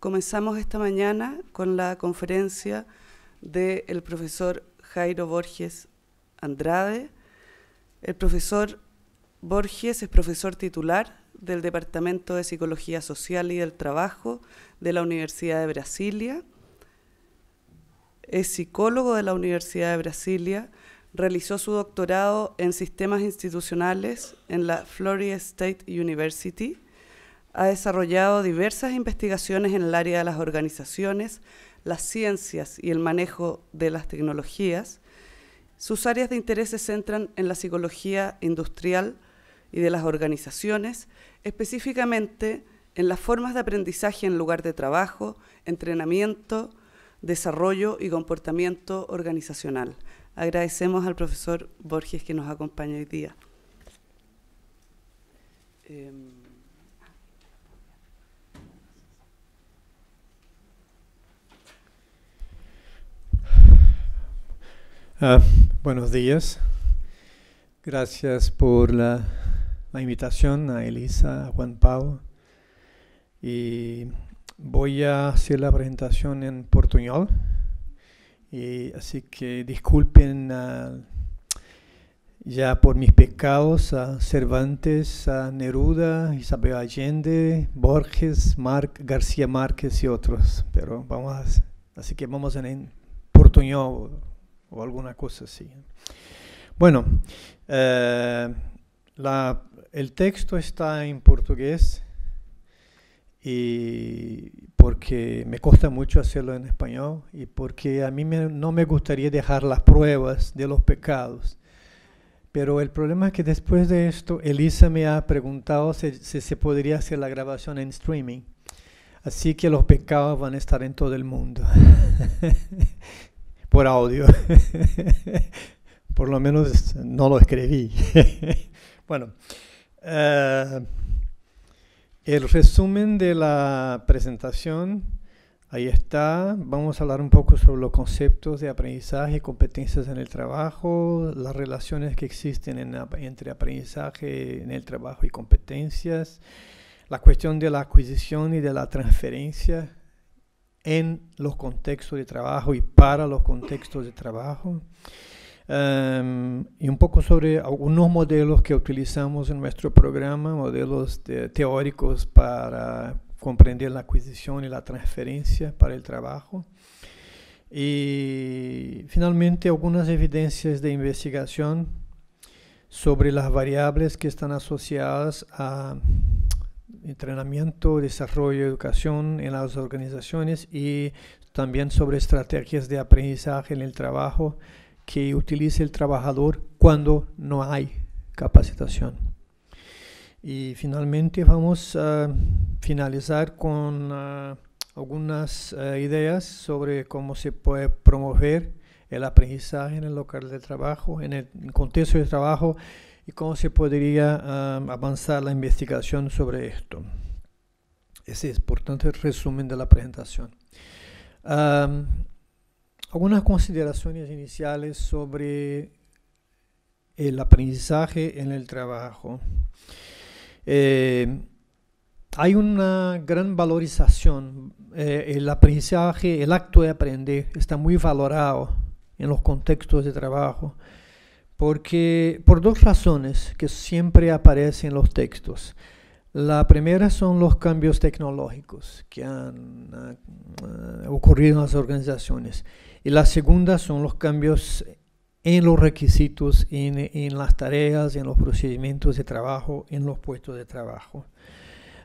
Comenzamos esta mañana con la conferencia del profesor Jairo Borges Andrade. El profesor Borges es profesor titular del Departamento de Psicología Social y del Trabajo de la Universidad de Brasilia. Es psicólogo de la Universidad de Brasilia. Realizó su doctorado en sistemas institucionales en la Florida State University ha desarrollado diversas investigaciones en el área de las organizaciones, las ciencias y el manejo de las tecnologías. Sus áreas de interés se centran en la psicología industrial y de las organizaciones, específicamente en las formas de aprendizaje en lugar de trabajo, entrenamiento, desarrollo y comportamiento organizacional. Agradecemos al profesor Borges que nos acompaña hoy día. Em, Ah, buenos días. Gracias por la, invitación a Elisa, a Juan Pablo. Y voy a hacer la presentación en portuñol. Y así que disculpen ah, ya por mis pecados a Cervantes, a Neruda, Isabel Allende, Borges, Marc, García Márquez y otros. Pero vamos así que vamos en portuñol o alguna cosa así. Bueno, eh, el texto está en portugués y porque me cuesta mucho hacerlo en español y porque a mí no me gustaría dejar las pruebas de los pecados. Pero el problema es que después de esto, Elisa me ha preguntado si, si se podría hacer la grabación en streaming. Así que los pecados van a estar en todo el mundo. por audio. por lo menos no lo escribí. bueno, eh, el resumen de la presentación, ahí está. Vamos a hablar un poco sobre los conceptos de aprendizaje, y competencias en el trabajo, las relaciones que existen entre aprendizaje en el trabajo y competencias, la cuestión de la adquisición y de la transferencia en los contextos de trabajo y para los contextos de trabajo. Em, y un poco sobre algunos modelos que utilizamos en nuestro programa, modelos teóricos para comprender la adquisición y la transferencia para el trabajo. Y finalmente algunas evidencias de investigación sobre las variables que están asociadas a entrenamiento, desarrollo, educación en las organizaciones y también sobre estrategias de aprendizaje en el trabajo que utilice el trabajador cuando no hay capacitación. Y finalmente vamos a finalizar con ah, algunas ah, ideas sobre cómo se puede promover el aprendizaje en el local de trabajo, en el contexto de trabajo y cómo se podría avanzar la investigación sobre esto. Ese es, por tanto, el resumen de la presentación. algunas consideraciones iniciales sobre el aprendizaje en el trabajo. Eh, hay una gran valorización. Eh, el aprendizaje, el acto de aprender, está muy valorado en los contextos de trabajo porque por dos razones que siempre aparecen en los textos. La primera son los cambios tecnológicos que han eh, ocurrido en las organizaciones. Y la segunda son los cambios en los requisitos, en, las tareas, en los procedimientos de trabajo, en los puestos de trabajo.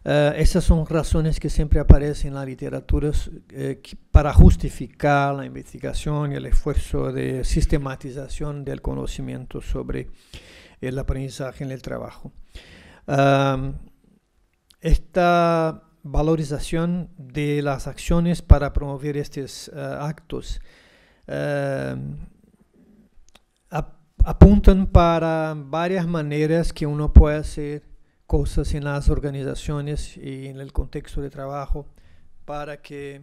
Eh, esas son razones que siempre aparecen en la literatura eh, para justificar la investigación y el esfuerzo de sistematización del conocimiento sobre el aprendizaje en el trabajo. esta valorización de las acciones para promover estos eh, actos apuntan para varias maneras que uno puede hacer cosas en las organizaciones y en el contexto de trabajo para que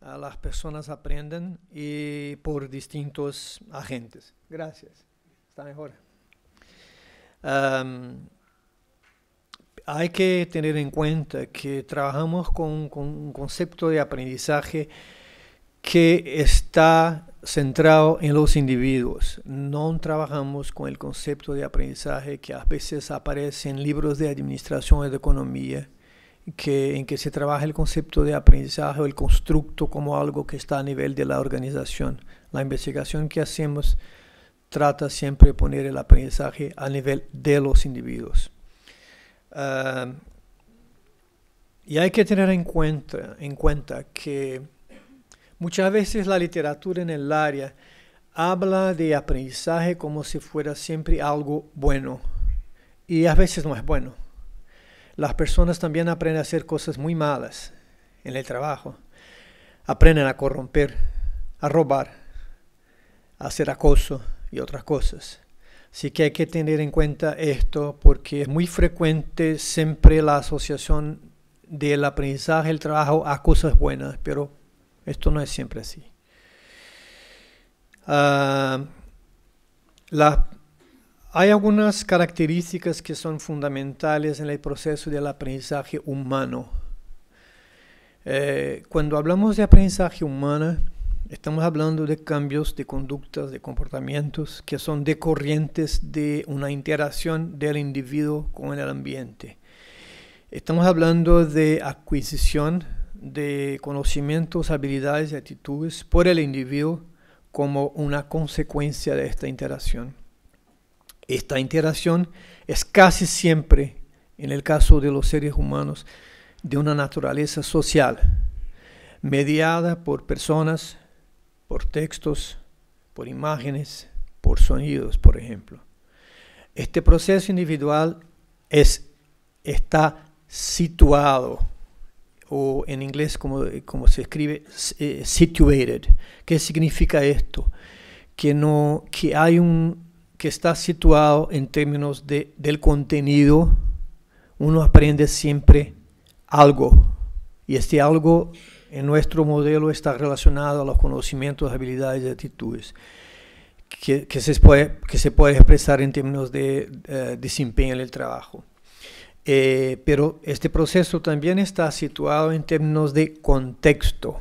las personas aprendan y por distintos agentes. Gracias. Está mejor. hay que tener en cuenta que trabajamos con, un concepto de aprendizaje que está centrado en los individuos. No trabajamos con el concepto de aprendizaje que a veces aparece en libros de administración y de economía, en que se trabaja el concepto de aprendizaje o el constructo como algo que está a nivel de la organización. La investigación que hacemos trata siempre de poner el aprendizaje a nivel de los individuos. Ah, y hay que tener en cuenta que Muchas veces la literatura en el área habla de aprendizaje como si fuera siempre algo bueno y a veces no es bueno. Las personas también aprenden a hacer cosas muy malas en el trabajo. Aprenden a corromper, a robar, a hacer acoso y otras cosas. Así que hay que tener en cuenta esto porque es muy frecuente siempre la asociación del aprendizaje, el trabajo a cosas buenas, pero esto no es siempre así. Ah, hay algunas características que son fundamentales en el proceso del aprendizaje humano. Eh, cuando hablamos de aprendizaje humano, estamos hablando de cambios de conductas, de comportamientos que son decorrientes de una interacción del individuo con el ambiente. Estamos hablando de adquisición de conocimientos, habilidades y actitudes por el individuo como una consecuencia de esta interacción. Esta interacción es casi siempre, en el caso de los seres humanos, de una naturaleza social, mediada por personas, por textos, por imágenes, por sonidos, por ejemplo. Este proceso individual está situado o en inglés como, se escribe eh, situated. ¿Qué significa esto? Que, no, que, hay un, que está situado en términos de, del contenido. Uno aprende siempre algo y este algo en nuestro modelo está relacionado a los conocimientos, habilidades y actitudes. Que, se, puede, que se puede expresar en términos de eh, desempeño en el trabajo. Eh, pero este proceso también está situado en términos de contexto.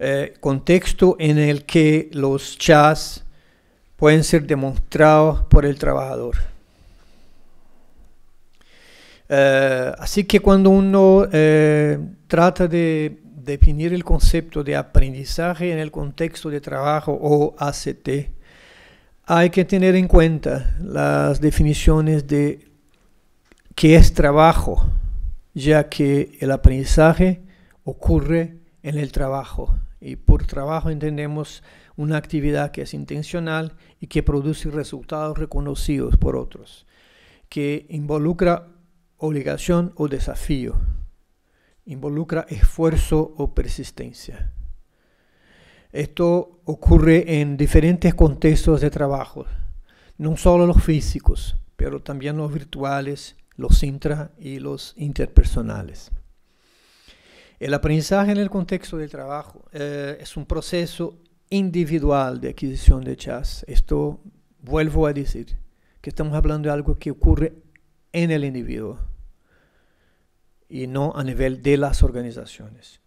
Eh, contexto en el que los chas pueden ser demostrados por el trabajador. Eh, así que cuando uno trata de definir el concepto de aprendizaje en el contexto de trabajo o ACT, hay que tener en cuenta las definiciones de que es trabajo, ya que el aprendizaje ocurre en el trabajo. Y por trabajo entendemos una actividad que es intencional y que produce resultados reconocidos por otros, que involucra obligación o desafío, involucra esfuerzo o persistencia. Esto ocurre en diferentes contextos de trabajo, no solo los físicos, pero también los virtuales los intra y los interpersonales. El aprendizaje en el contexto del trabajo eh, es un proceso individual de adquisición de chas. Esto vuelvo a decir, que estamos hablando de algo que ocurre en el individuo y no a nivel de las organizaciones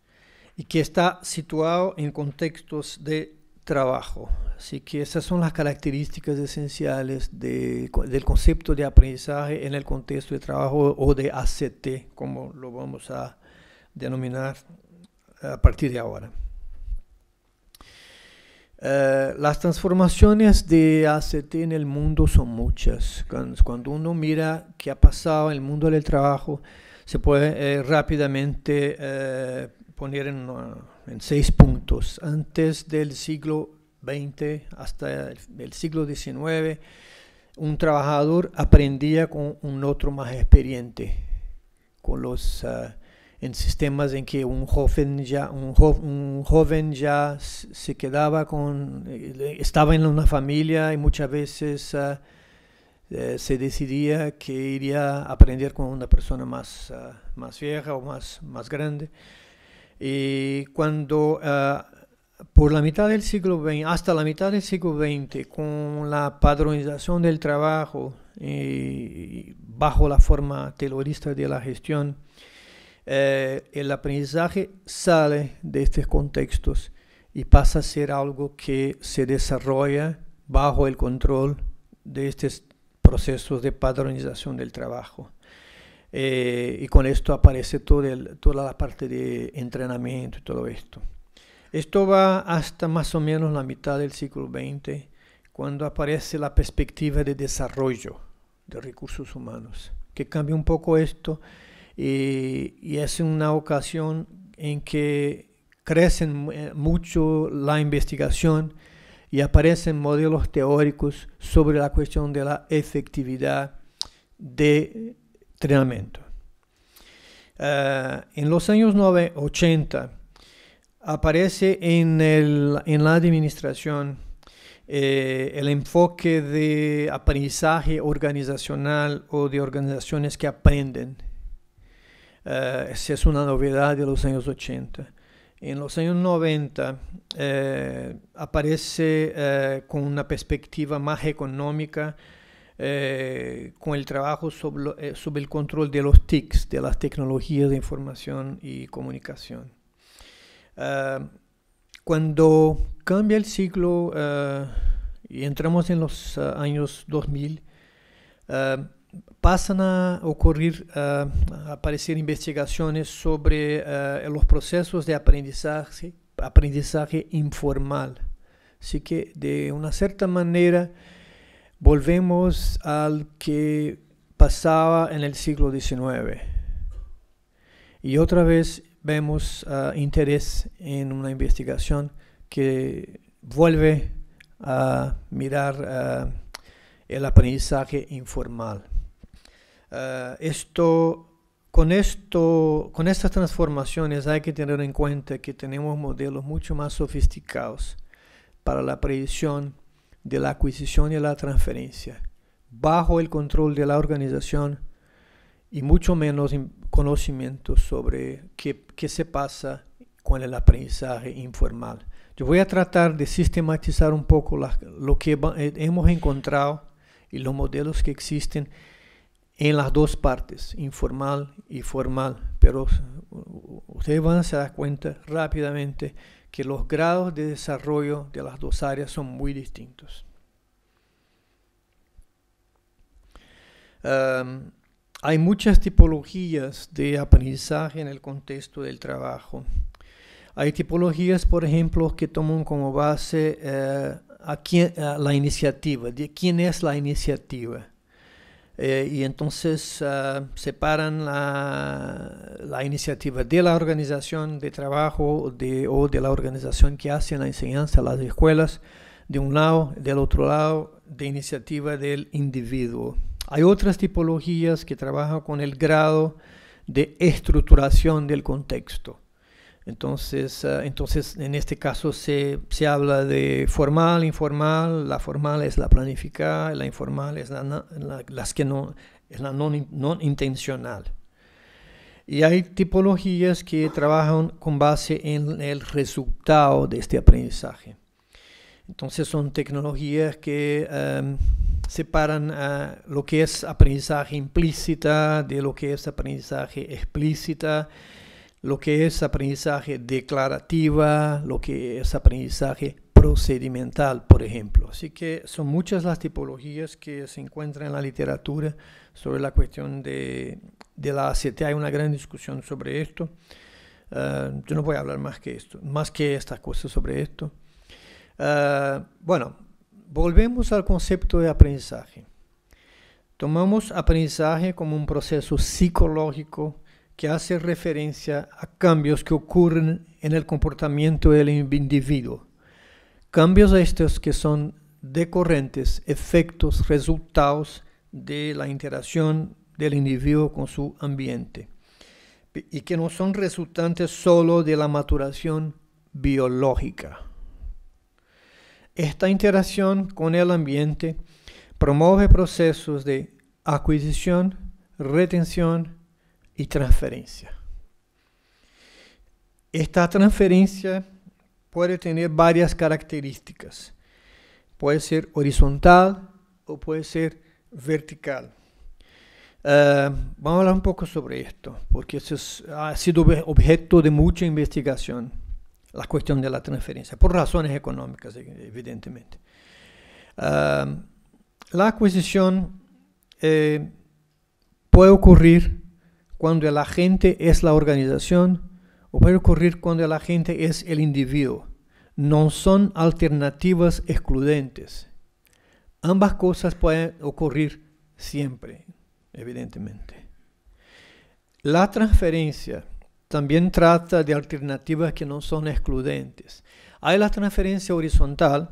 y que está situado en contextos de trabajo. Así que esas son las características esenciales del concepto de aprendizaje en el contexto de trabajo o de ACT, como lo vamos a denominar eh, a partir de ahora. Eh, las transformaciones de ACT en el mundo son muchas. Cuando uno mira qué ha pasado en el mundo del trabajo, se puede eh, rápidamente poner en en seis puntos, antes del siglo XX hasta el siglo XIX, un trabajador aprendía con un otro más experiente, con los ah, en sistemas en que un joven ya, un, joven ya se quedaba con, eh, estaba en una familia y muchas veces ah, eh, se decidía que iría a aprender con una persona más, ah, más vieja o más, más grande. Y cuando ah, por la mitad del siglo XX, hasta la mitad del siglo XX, con la padronización del trabajo y bajo la forma terrorista de la gestión, eh, el aprendizaje sale de estos contextos y pasa a ser algo que se desarrolla bajo el control de estos procesos de padronización del trabajo. Eh, y con esto aparece toda la parte de entrenamiento y todo esto. Esto va hasta más o menos la mitad del siglo XX, cuando aparece la perspectiva de desarrollo de recursos humanos, que cambia un poco esto y, y es una ocasión en que crece eh, mucho la investigación y aparecen modelos teóricos sobre la cuestión de la efectividad de Ah, en los años 80 aparece en, la administración eh, el enfoque de aprendizaje organizacional o de organizaciones que aprenden. Ah, esa es una novedad de los años 80. En los años 90 eh, aparece eh, con una perspectiva más económica, eh, con el trabajo eh, sobre, el control de los TICs, de las tecnologías de información y comunicación. Ah, cuando cambia el ciclo ah, y entramos en los ah, años 2000, pasan a ocurrir, a aparecer investigaciones sobre los procesos de aprendizaje informal. Así que de una cierta manera, volvemos al que pasaba en el siglo XIX. Y otra vez vemos ah, interés en una investigación que vuelve a mirar ah, el aprendizaje informal. Ah, esto, con, esto, con estas transformaciones hay que tener en cuenta que tenemos modelos mucho más sofisticados para la predicción de la adquisición y la transferencia, bajo el control de la organización y mucho menos conocimiento sobre qué, se pasa con el aprendizaje informal. Yo voy a tratar de sistematizar un poco lo que eh, hemos encontrado y los modelos que existen en las dos partes, informal y formal, pero ustedes van a dar cuenta rápidamente que los grados de desarrollo de las dos áreas son muy distintos. Em, hay muchas tipologías de aprendizaje en el contexto del trabajo. Hay tipologías, por ejemplo, que toman como base eh, a la iniciativa, de quién es la iniciativa. Eh, y entonces ah, separan la, iniciativa de la organización de trabajo o de la organización que hace la enseñanza las escuelas de un lado, del otro lado, de iniciativa del individuo. Hay otras tipologías que trabajan con el grado de estructuración del contexto. Entonces, ah, entonces en este caso se, se, habla de formal, informal, la formal es la planificada, la informal es la, las que no, es la no, intencional. Y hay tipologías que trabajan con base en el resultado de este aprendizaje. Entonces son tecnologías que em, separan ah, lo que es aprendizaje implícita de lo que es aprendizaje explícita lo que es aprendizaje declarativa, lo que es aprendizaje procedimental, por ejemplo. Así que son muchas las tipologías que se encuentran en la literatura sobre la cuestión de, de la ACT. Hay una gran discusión sobre esto. Ah, yo no voy a hablar más que esto, más que estas cosas sobre esto. Ah, bueno, volvemos al concepto de aprendizaje. Tomamos aprendizaje como un proceso psicológico que hace referencia a cambios que ocurren en el comportamiento del individuo. Cambios estos que son decorrentes, efectos, resultados de la interacción del individuo con su ambiente y que no son resultantes solo de la maturación biológica. Esta interacción con el ambiente promueve procesos de adquisición, retención, y transferencia. Esta transferencia puede tener varias características. Puede ser horizontal o puede ser vertical. Eh, vamos a hablar un poco sobre esto, porque eso ha sido objeto de mucha investigación, la cuestión de la transferencia, por razones económicas, e-, evidentemente. Eh, la adquisición eh, puede ocurrir cuando la gente es la organización o puede ocurrir cuando la gente es el individuo. No son alternativas excludentes. Ambas cosas pueden ocurrir siempre, evidentemente. La transferencia también trata de alternativas que no son excludentes. Hay la transferencia horizontal,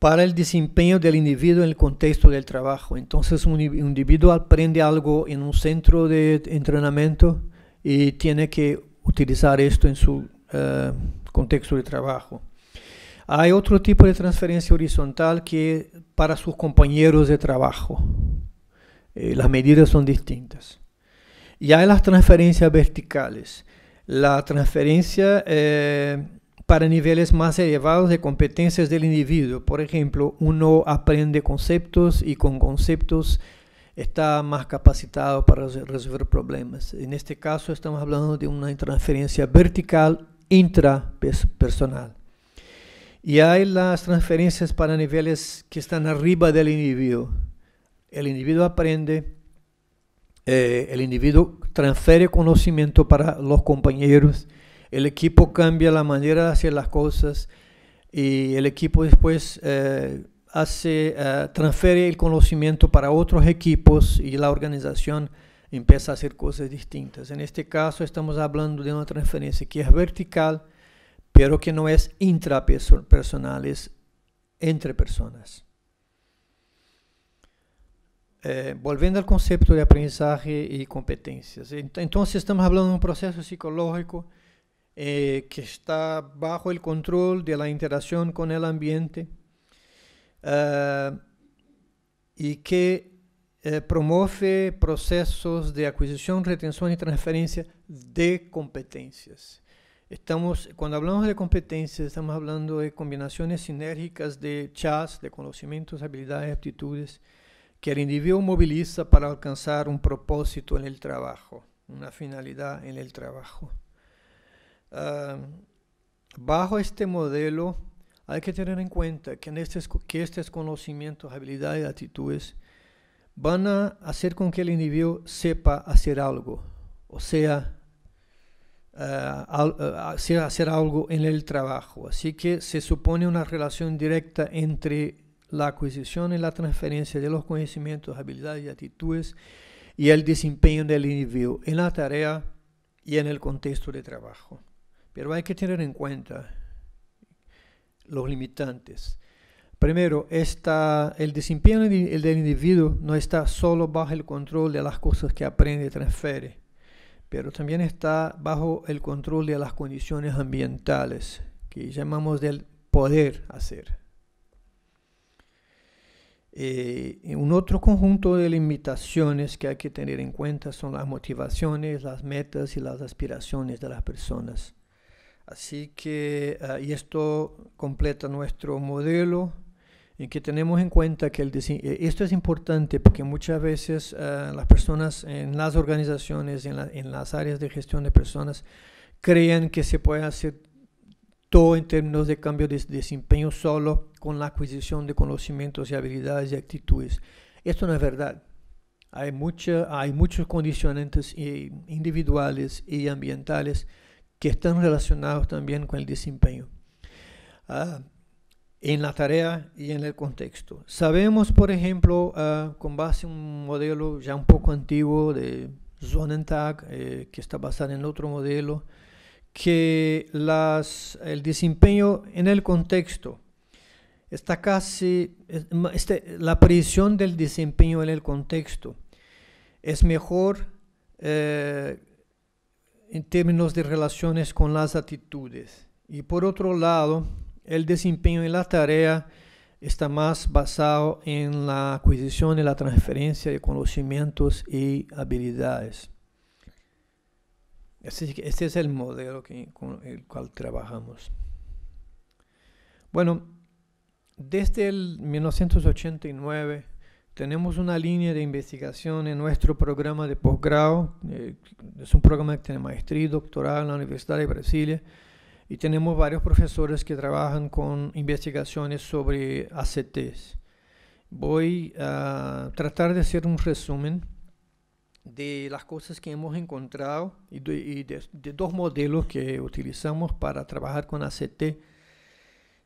para el desempeño del individuo en el contexto del trabajo. Entonces un individuo aprende algo en un centro de entrenamiento y tiene que utilizar esto en su eh, contexto de trabajo. Hay otro tipo de transferencia horizontal que para sus compañeros de trabajo. Eh, las medidas son distintas. Y hay las transferencias verticales. La transferencia eh, para niveles más elevados de competencias del individuo. Por ejemplo, uno aprende conceptos y con conceptos está más capacitado para resolver problemas. En este caso estamos hablando de una transferencia vertical intrapersonal. Y hay las transferencias para niveles que están arriba del individuo. El individuo aprende, eh, el individuo transfiere conocimiento para los compañeros, el equipo cambia la manera de hacer las cosas y el equipo después eh, hace, eh, transfiere el conocimiento para otros equipos y la organización empieza a hacer cosas distintas. En este caso estamos hablando de una transferencia que es vertical, pero que no es intrapersonal, es entre personas. Eh, volviendo al concepto de aprendizaje y competencias. Entonces estamos hablando de un proceso psicológico eh, que está bajo el control de la interacción con el ambiente eh, y que eh, promueve procesos de adquisición, retención y transferencia de competencias. Estamos, cuando hablamos de competencias, estamos hablando de combinaciones sinérgicas de chas, de conocimientos, habilidades, aptitudes, que el individuo moviliza para alcanzar un propósito en el trabajo, una finalidad en el trabajo. Ah, bajo este modelo hay que tener en cuenta que, en este que estos conocimientos, habilidades, actitudes van a hacer con que el individuo sepa hacer algo, o sea, ah, ah, sea hacer algo en el trabajo. Así que se supone una relación directa entre la adquisición y la transferencia de los conocimientos, habilidades y actitudes y el desempeño del individuo en la tarea y en el contexto de trabajo. Pero hay que tener en cuenta los limitantes. Primero, está el desempeño del individuo no está solo bajo el control de las cosas que aprende y transfiere, pero también está bajo el control de las condiciones ambientales, que llamamos del poder hacer. Eh, un otro conjunto de limitaciones que hay que tener en cuenta son las motivaciones, las metas y las aspiraciones de las personas. Así que, ah, y esto completa nuestro modelo y que tenemos en cuenta que eh, esto es importante porque muchas veces ah, las personas en las organizaciones, en, las áreas de gestión de personas, creen que se puede hacer todo en términos de cambio de desempeño solo con la adquisición de conocimientos y habilidades y actitudes. Esto no es verdad. Hay, hay muchos condicionantes eh, individuales y ambientales que están relacionados también con el desempeño. Ah, en la tarea y en el contexto. Sabemos, por ejemplo, ah, con base en un modelo ya un poco antiguo de Zonentag, eh, que está basado en otro modelo, que el desempeño en el contexto está casi, este, la predicción del desempeño en el contexto es mejor eh, en términos de relaciones con las actitudes. Y por otro lado, el desempeño en la tarea está más basado en la adquisición y la transferencia de conocimientos y habilidades. Este, es el modelo con el cual trabajamos. Bueno, desde el 1989 tenemos una línea de investigación en nuestro programa de posgrado. Eh, es un programa que tiene maestría y doctorado en la Universidad de Brasilia. Y tenemos varios profesores que trabajan con investigaciones sobre ACTs. Voy a tratar de hacer un resumen de las cosas que hemos encontrado y de, de dos modelos que utilizamos para trabajar con ACT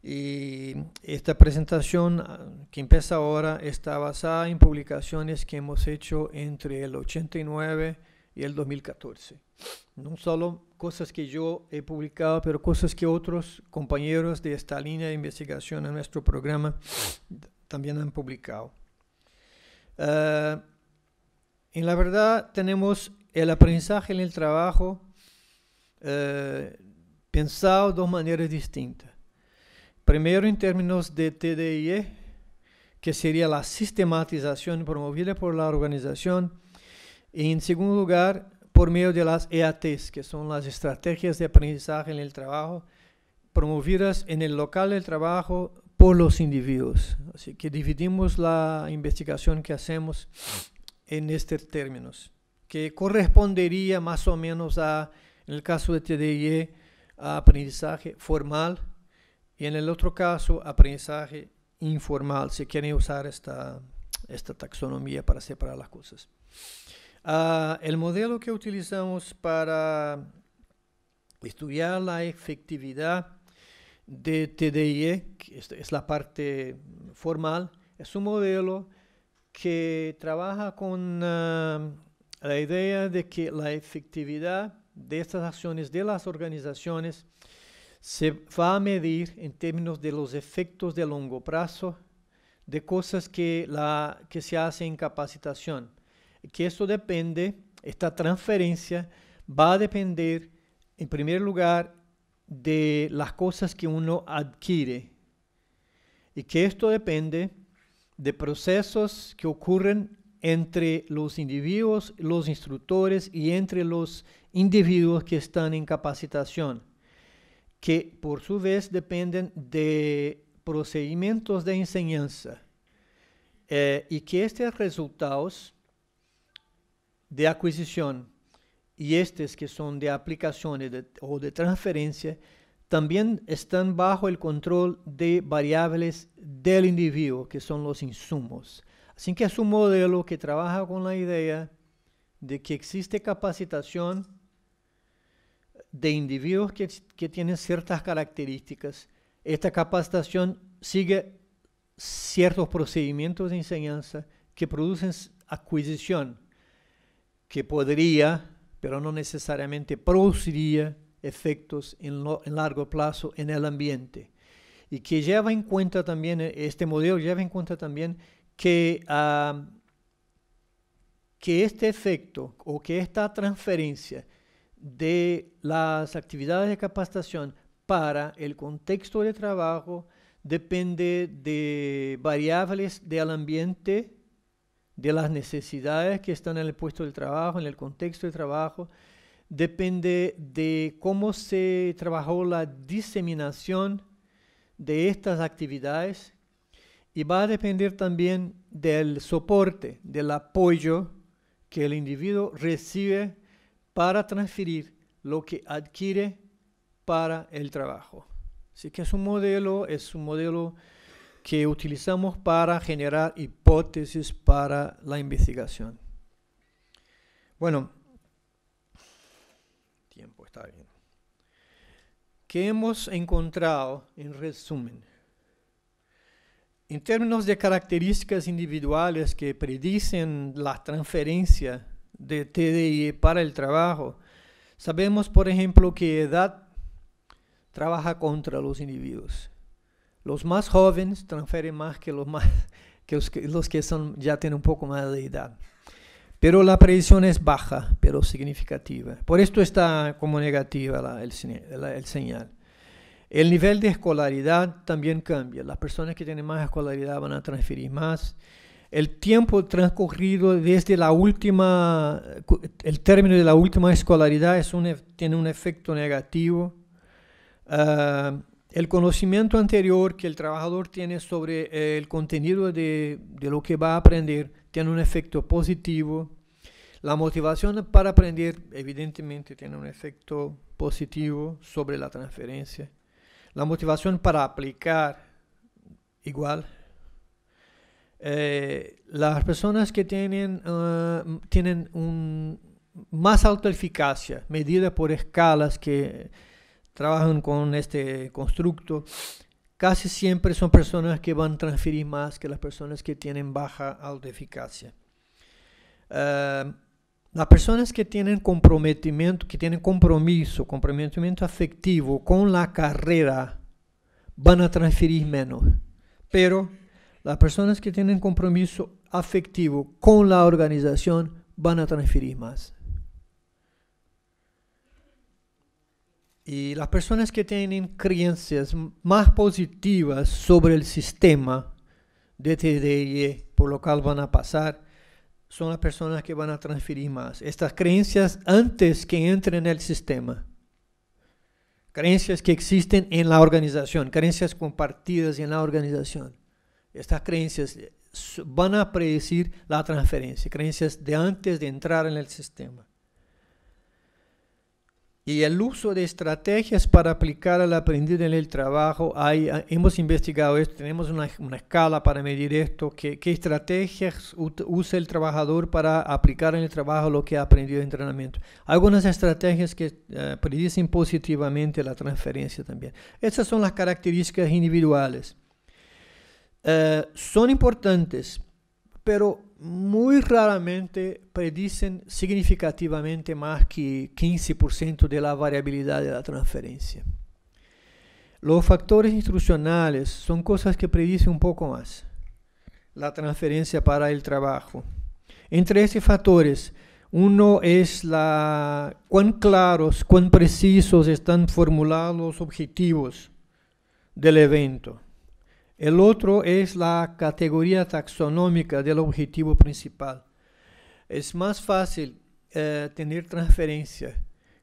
y esta presentación ah, que empieza ahora está basada en publicaciones que hemos hecho entre el 89 y el 2014. No solo cosas que yo he publicado, pero cosas que otros compañeros de esta línea de investigación en nuestro programa también han publicado. Ah, en la verdad tenemos el aprendizaje en el trabajo eh, pensado de dos maneras distintas. Primero en términos de TDIE, que sería la sistematización promovida por la organización. Y en segundo lugar, por medio de las EATs, que son las estrategias de aprendizaje en el trabajo, promovidas en el local del trabajo por los individuos. Así que dividimos la investigación que hacemos en estos términos, que correspondería más o menos a, en el caso de TDIE, a aprendizaje formal y en el otro caso, aprendizaje informal, si quieren usar esta, taxonomía para separar las cosas. Ah, el modelo que utilizamos para estudiar la efectividad de TDIE, que es la parte formal, es un modelo que trabaja con ah, la idea de que la efectividad de estas acciones de las organizaciones se va a medir en términos de los efectos de largo plazo de cosas que, que se hacen en capacitación. Que esto depende, esta transferencia va a depender en primer lugar de las cosas que uno adquiere. Y que esto depende de procesos que ocurren entre los individuos, los instructores y entre los individuos que están en capacitación que por su vez dependen de procedimientos de enseñanza eh, y que estos resultados de adquisición y estos que son de aplicaciones o de transferencia también están bajo el control de variables del individuo, que son los insumos. Así que es un modelo que trabaja con la idea de que existe capacitación de individuos que, tienen ciertas características. Esta capacitación sigue ciertos procedimientos de enseñanza que producen adquisición, que podría, pero no necesariamente produciría efectos en, largo plazo en el ambiente. Y que lleva en cuenta también, eh, este modelo lleva en cuenta también que, ah, que este efecto o que esta transferencia de las actividades de capacitación para el contexto de trabajo depende de variables del ambiente, de las necesidades que están en el puesto de trabajo, en el contexto de trabajo, depende de cómo se trabajó la diseminación de estas actividades y va a depender también del soporte, del apoyo que el individuo recibe para transferir lo que adquiere para el trabajo. Así que es un modelo, es un modelo que utilizamos para generar hipótesis para la investigación. Bueno, tiempo está bien. ¿Qué hemos encontrado en resumen? En términos de características individuales que predicen la transferencia de TDI para el trabajo. Sabemos, por ejemplo, que edad trabaja contra los individuos. Los más jóvenes transfieren más que los, más, que, los que, ya tienen un poco más de edad. Pero la predicción es baja, pero significativa. Por esto está como negativa la, el, el señal. El nivel de escolaridad también cambia. Las personas que tienen más escolaridad van a transferir más el tiempo transcurrido desde la última, el término de la última escolaridad es e, tiene un efecto negativo. Ah, el conocimiento anterior que el trabajador tiene sobre el contenido de, de, lo que va a aprender tiene un efecto positivo. La motivación para aprender evidentemente tiene un efecto positivo sobre la transferencia. La motivación para aplicar igual eh, las personas que tienen, eh, tienen más alta eficacia, medida por escalas que trabajan con este constructo, casi siempre son personas que van a transferir más que las personas que tienen baja autoeficacia. eficacia. Eh, las personas que tienen comprometimiento, que tienen compromiso, comprometimiento afectivo con la carrera, van a transferir menos. Pero las personas que tienen compromiso afectivo con la organización van a transferir más. Y las personas que tienen creencias más positivas sobre el sistema de TDIE, por lo cual van a pasar, son las personas que van a transferir más. Estas creencias antes que entren en el sistema. Creencias que existen en la organización, creencias compartidas en la organización. Estas creencias van a predecir la transferencia, creencias de antes de entrar en el sistema. Y el uso de estrategias para aplicar al aprender en el trabajo, ah, hemos investigado esto, tenemos una, escala para medir esto, qué estrategias usa el trabajador para aplicar en el trabajo lo que ha aprendido en entrenamiento. Algunas estrategias que eh, predicen positivamente la transferencia también. Estas son las características individuales. Eh, son importantes, pero muy raramente predicen significativamente más que 15% de la variabilidad de la transferencia. Los factores instruccionales son cosas que predicen un poco más la transferencia para el trabajo. Entre esos factores, uno es la cuán claros, cuán precisos están formulados los objetivos del evento. El otro es la categoría taxonómica del objetivo principal. Es más fácil eh, tener transferencia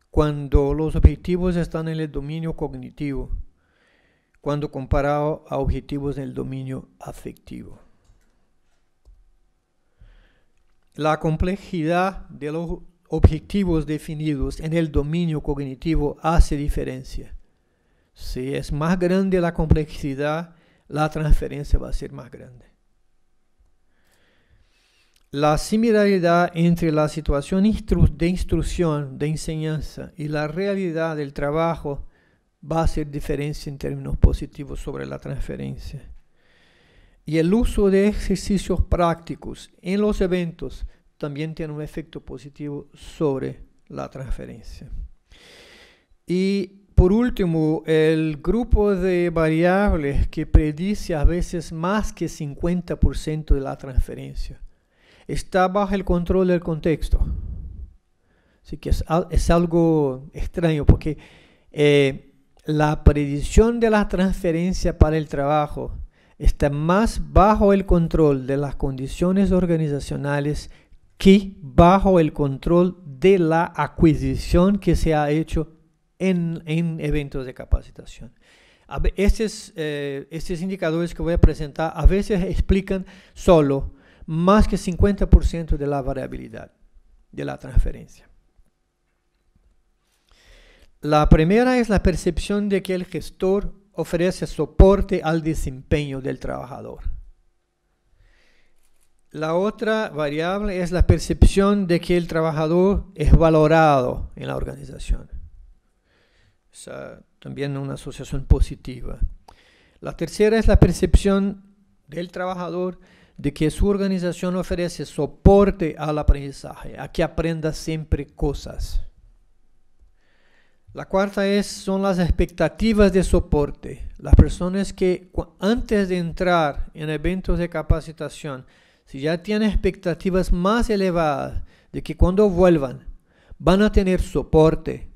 cuando los objetivos están en el dominio cognitivo, cuando comparado a objetivos en el dominio afectivo. La complejidad de los objetivos definidos en el dominio cognitivo hace diferencia. Si es más grande la complejidad, la transferencia va a ser más grande. La similaridad entre la situación de instrucción, de enseñanza y la realidad del trabajo va a ser diferencia en términos positivos sobre la transferencia. Y el uso de ejercicios prácticos en los eventos también tiene un efecto positivo sobre la transferencia. Y por último, el grupo de variables que predice a veces más que 50% de la transferencia está bajo el control del contexto. Así que es, algo extraño porque eh, la predicción de la transferencia para el trabajo está más bajo el control de las condiciones organizacionales que bajo el control de la adquisición que se ha hecho en, eventos de capacitación. Estos, estos eh, este indicadores que voy a presentar a veces explican solo más que 50% de la variabilidad de la transferencia. La primera es la percepción de que el gestor ofrece soporte al desempeño del trabajador. La otra variable es la percepción de que el trabajador es valorado en la organización es también una asociación positiva. La tercera es la percepción del trabajador de que su organización ofrece soporte al aprendizaje, a que aprenda siempre cosas. La cuarta es, son las expectativas de soporte. Las personas que antes de entrar en eventos de capacitación, si ya tienen expectativas más elevadas de que cuando vuelvan van a tener soporte,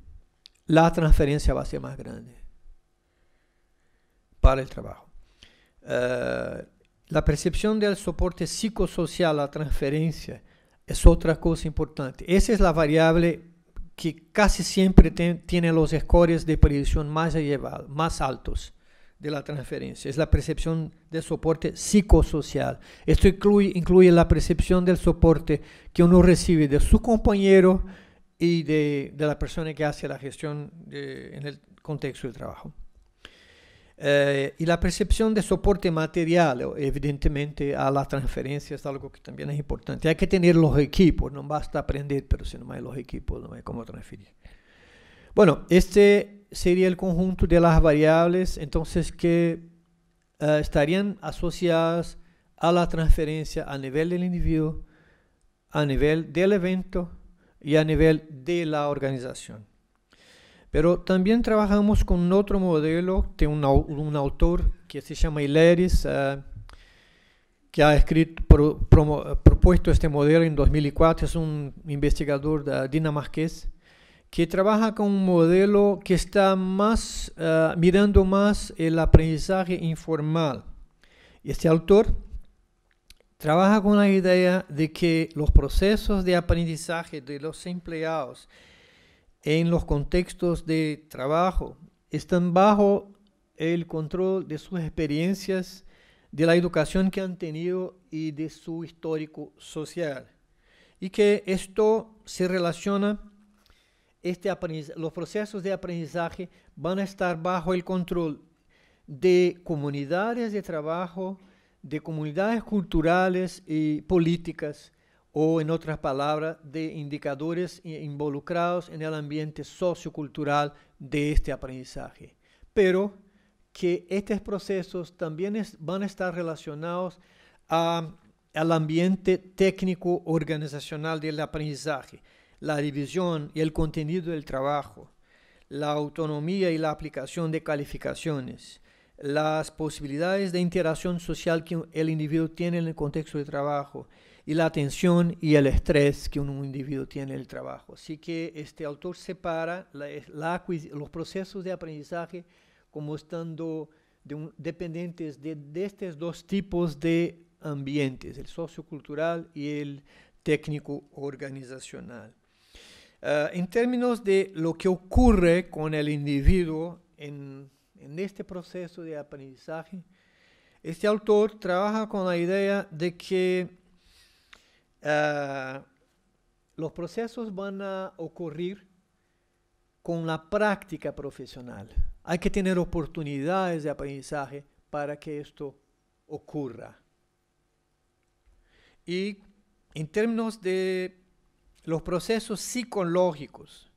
la transferencia va a ser más grande para el trabajo. Eh, la percepción del soporte psicosocial a transferencia es otra cosa importante. Esa es la variable que casi siempre tiene los scores de predicción más elevados, más altos de la transferencia. Es la percepción del soporte psicosocial. Esto incluye, incluye la percepción del soporte que uno recibe de su compañero, y de, de la persona que hace la gestión en el contexto del trabajo. Eh, y la percepción de soporte material, evidentemente, a la transferencia es algo que también es importante. Hay que tener los equipos, no basta aprender, pero si no hay los equipos, no hay cómo transferir. Bueno, este sería el conjunto de las variables, entonces, que eh, estarían asociadas a la transferencia a nivel del individuo, a nivel del evento y a nivel de la organización. Pero también trabajamos con otro modelo de un, autor que se llama Hileris, eh, que ha escrito, propuesto este modelo en 2004, es un investigador dina eh, dinamarqués que trabaja con un modelo que está más, eh, mirando más el aprendizaje informal. Este autor Trabaja con la idea de que los procesos de aprendizaje de los empleados en los contextos de trabajo están bajo el control de sus experiencias, de la educación que han tenido y de su histórico social. Y que esto se relaciona, este los procesos de aprendizaje van a estar bajo el control de comunidades de trabajo, de comunidades culturales y políticas, o en otras palabras, de indicadores involucrados en el ambiente sociocultural de este aprendizaje. Pero que estos procesos también van a estar relacionados al ambiente técnico organizacional del aprendizaje, la división y el contenido del trabajo, la autonomía y la aplicación de calificaciones, las posibilidades de interacción social que el individuo tiene en el contexto de trabajo y la atención y el estrés que un individuo tiene en el trabajo. Así que este autor separa los procesos de aprendizaje como estando dependientes de, estos dos tipos de ambientes, el sociocultural y el técnico organizacional. Eh, en términos de lo que ocurre con el individuo en en este proceso de aprendizaje, este autor trabaja con la idea de que ah, los procesos van a ocurrir con la práctica profesional. Hay que tener oportunidades de aprendizaje para que esto ocurra. Y en términos de los procesos psicológicos,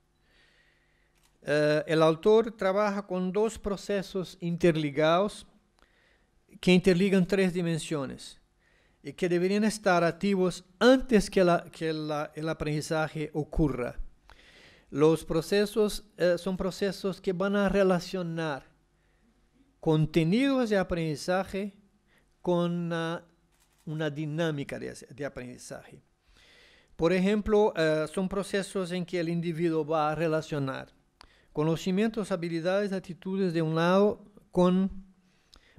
eh, el autor trabaja con dos procesos interligados que interligan tres dimensiones y que deberían estar activos antes que, el aprendizaje ocurra. Los procesos eh, son procesos que van a relacionar contenidos de aprendizaje con ah, una, dinámica de, aprendizaje. Por ejemplo, eh, son procesos en que el individuo va a relacionar Conocimientos, habilidades, actitudes de un lado, con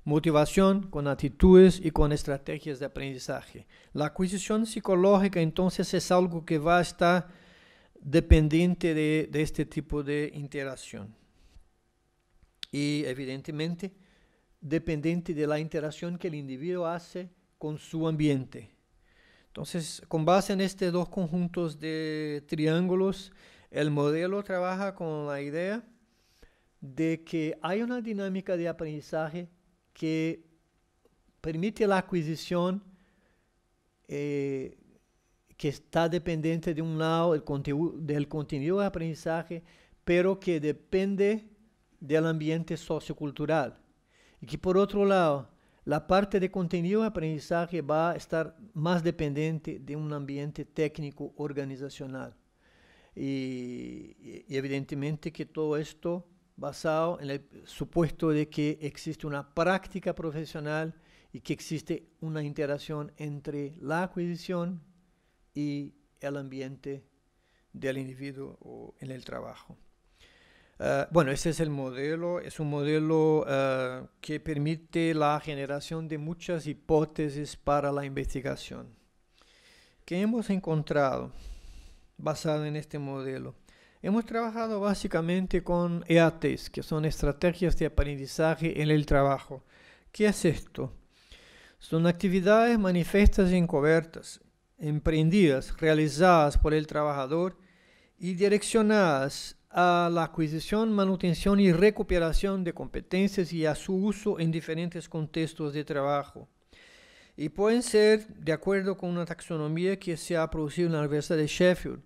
motivación, con actitudes y con estrategias de aprendizaje. La adquisición psicológica entonces es algo que va a estar dependiente de, de este tipo de interacción. Y evidentemente dependiente de la interacción que el individuo hace con su ambiente. Entonces, con base en estos dos conjuntos de triángulos, el modelo trabaja con la idea de que hay una dinámica de aprendizaje que permite la adquisición eh, que está dependiente de un lado del contenido de aprendizaje, pero que depende del ambiente sociocultural. Y que por otro lado, la parte de contenido de aprendizaje va a estar más dependiente de un ambiente técnico organizacional y, evidentemente que todo esto basado en el supuesto de que existe una práctica profesional y que existe una interacción entre la adquisición y el ambiente del individuo o en el trabajo. Ah, bueno, ese es el modelo, es un modelo ah, que permite la generación de muchas hipótesis para la investigación. ¿Qué hemos encontrado? basada en este modelo. Hemos trabajado básicamente con EATs, que son estrategias de aprendizaje en el trabajo. ¿Qué es esto? Son actividades manifestas y encubiertas, emprendidas, realizadas por el trabajador y direccionadas a la adquisición, manutención y recuperación de competencias y a su uso en diferentes contextos de trabajo. Y pueden ser de acuerdo con una taxonomía que se ha producido en la Universidad de Sheffield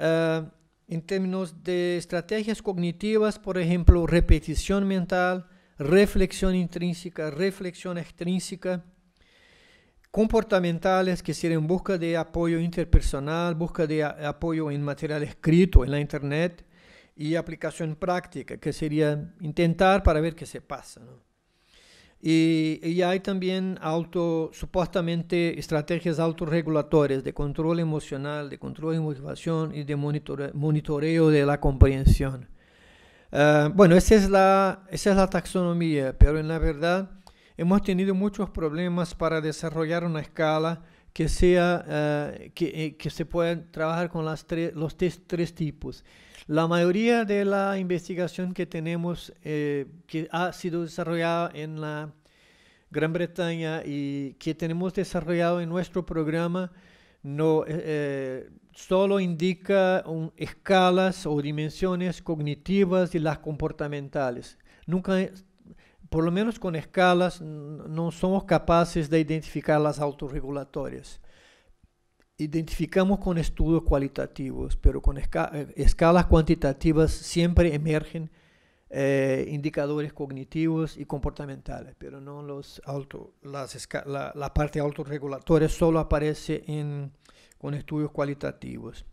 eh, en términos de estrategias cognitivas, por ejemplo, repetición mental, reflexión intrínseca, reflexión extrínseca, comportamentales que serían busca de apoyo interpersonal, busca de apoyo en material escrito en la internet y aplicación práctica que sería intentar para ver qué se pasa. ¿no? Y, hay también auto, supuestamente estrategias autorregulatorias de control emocional, de control de motivación y de monitoreo, de la comprensión. Eh, bueno, esa es, la, esa es la taxonomía, pero en la verdad hemos tenido muchos problemas para desarrollar una escala que, sea, eh, eh, que, se puedan trabajar con las los tres, tipos. La mayoría de la investigación que tenemos, eh, que ha sido desarrollada en la Gran Bretaña y que tenemos desarrollado en nuestro programa, no, solo indica escalas o dimensiones cognitivas y las comportamentales. Nunca por lo menos con escalas, no somos capaces de identificar las autorregulatorias. Identificamos con estudios cualitativos, pero con eh, escalas cuantitativas siempre emergen eh, indicadores cognitivos y comportamentales, pero no los la, parte autorregulatoria solo aparece con estudios cualitativos.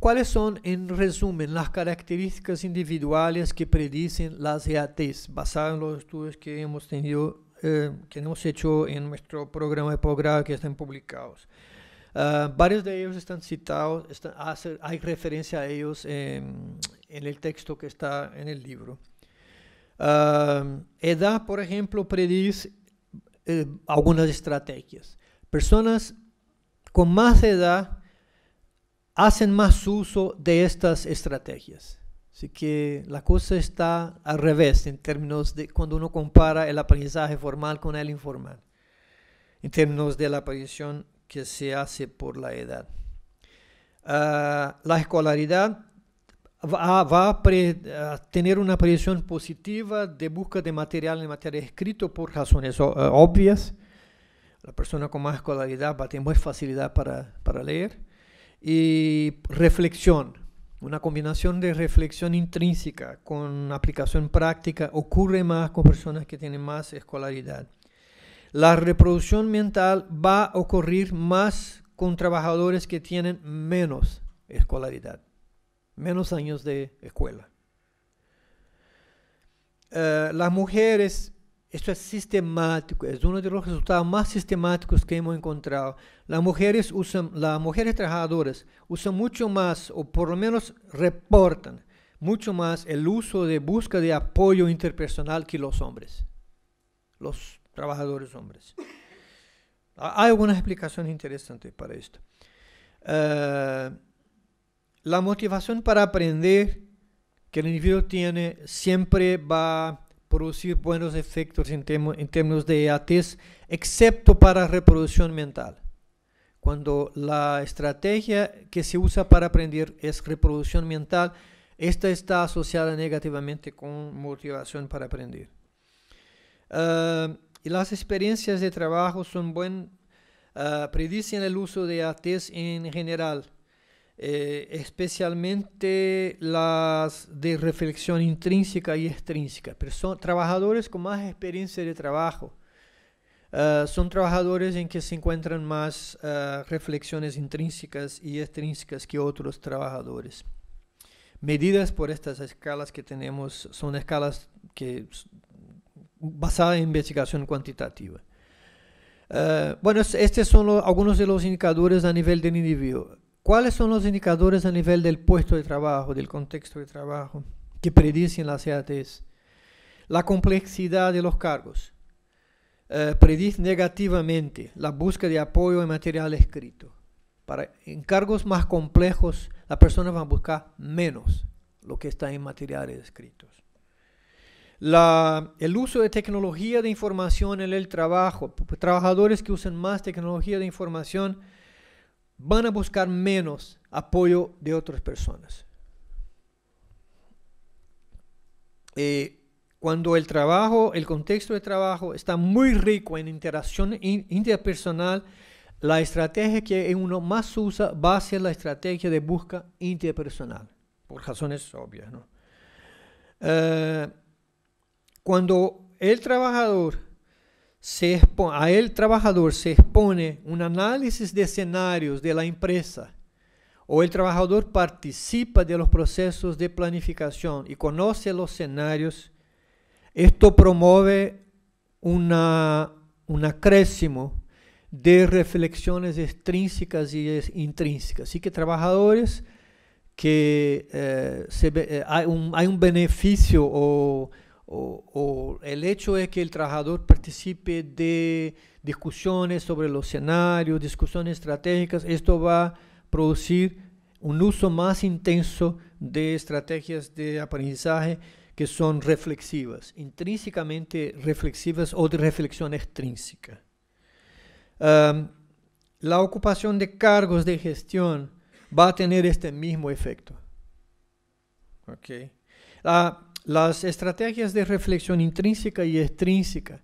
¿Cuáles son, en resumen, las características individuales que predicen las EATs, basadas en los estudios que hemos tenido, eh, que hemos hecho en nuestro programa de posgrado que están publicados? Ah, varios de ellos están citados, hay referencia a ellos en el texto que está en el libro. Ah, edad, por ejemplo, predice eh, algunas estrategias. Personas con más edad hacen más uso de estas estrategias. Así que la cosa está al revés en términos de cuando uno compara el aprendizaje formal con el informal, en términos de la aparición que se hace por la edad. Ah, la escolaridad va, ah, a, tener una aparición positiva de busca de material en materia escrito por razones eh, obvias. La persona con más escolaridad va a tener más facilidad para, para leer y reflexión. Una combinación de reflexión intrínseca con aplicación práctica ocurre más con personas que tienen más escolaridad. La reproducción mental va a ocurrir más con trabajadores que tienen menos escolaridad, menos años de escuela. Eh, las mujeres esto es sistemático, es uno de los resultados más sistemáticos que hemos encontrado. Las mujeres usan, las mujeres trabajadoras usan mucho más, o por lo menos reportan mucho más el uso de búsqueda de apoyo interpersonal que los hombres, los trabajadores hombres. Ah, hay algunas explicaciones interesantes para esto. Eh, la motivación para aprender que el individuo tiene siempre va producir buenos efectos en, términos de A.T.S. excepto para reproducción mental. Cuando la estrategia que se usa para aprender es reproducción mental, esta está asociada negativamente con motivación para aprender. Ah, y las experiencias de trabajo son buen, ah, predicen el uso de A.T.S. en general eh, especialmente las de reflexión intrínseca y extrínseca, pero son trabajadores con más experiencia de trabajo. Ah, son trabajadores en que se encuentran más ah, reflexiones intrínsecas y extrínsecas que otros trabajadores. Medidas por estas escalas que tenemos son escalas que basadas en investigación cuantitativa. Ah, bueno, estos son algunos de los indicadores a nivel del individuo. ¿Cuáles son los indicadores a nivel del puesto de trabajo, del contexto de trabajo, que predicen las EATs? La complejidad de los cargos. Eh, predice negativamente la búsqueda de apoyo en material escrito. Para en cargos más complejos, las personas van a buscar menos lo que está en materiales escritos. el uso de tecnología de información en el trabajo. Trabajadores que usan más tecnología de información van a buscar menos apoyo de otras personas. Eh, cuando el trabajo, el contexto de trabajo está muy rico en interacción interpersonal, la estrategia que uno más usa va a ser la estrategia de busca interpersonal, por razones obvias. ¿no? Eh, cuando el trabajador se a el trabajador se expone un análisis de escenarios de la empresa o el trabajador participa de los procesos de planificación y conoce los escenarios, esto promueve una, un acréscimo de reflexiones extrínsecas y intrínsecas. Así que trabajadores que eh, eh, hay, un, hay un beneficio o o, el hecho es que el trabajador participe de discusiones sobre los escenarios, discusiones estratégicas, esto va a producir un uso más intenso de estrategias de aprendizaje que son reflexivas, intrínsecamente reflexivas o de reflexión extrínseca. la ocupación de cargos de gestión va a tener este mismo efecto. Okay. La, ah, las estrategias de reflexión intrínseca y extrínseca.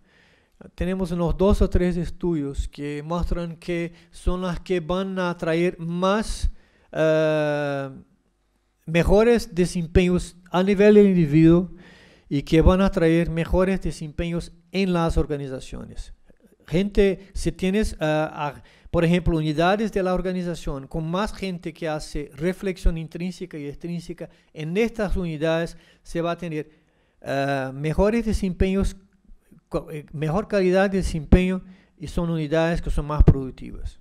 Tenemos unos dos o tres estudios que muestran que son las que van a traer más eh, mejores desempeños a nivel individual individuo y que van a traer mejores desempeños en las organizaciones. Gente, si tienes eh, a por ejemplo, unidades de la organización con más gente que hace reflexión intrínseca y extrínseca, en estas unidades se va a tener eh, mejores desempeños, eh, mejor calidad de desempeño y son unidades que son más productivas.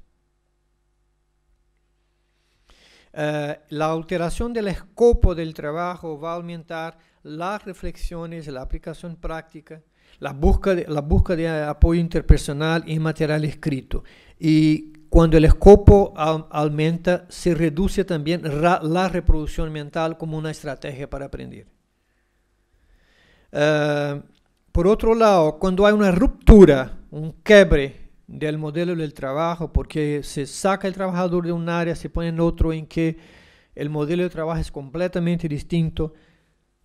Eh, la alteración del escopo del trabajo va a aumentar las reflexiones, la aplicación práctica, la busca, de, la búsqueda de apoyo interpersonal y material escrito. Y cuando el escopo aumenta, se reduce también la reproducción mental como una estrategia para aprender. Eh, por otro lado, cuando hay una ruptura, un quebre del modelo del trabajo, porque se saca el trabajador de un área, se pone en otro en que el modelo de trabajo es completamente distinto,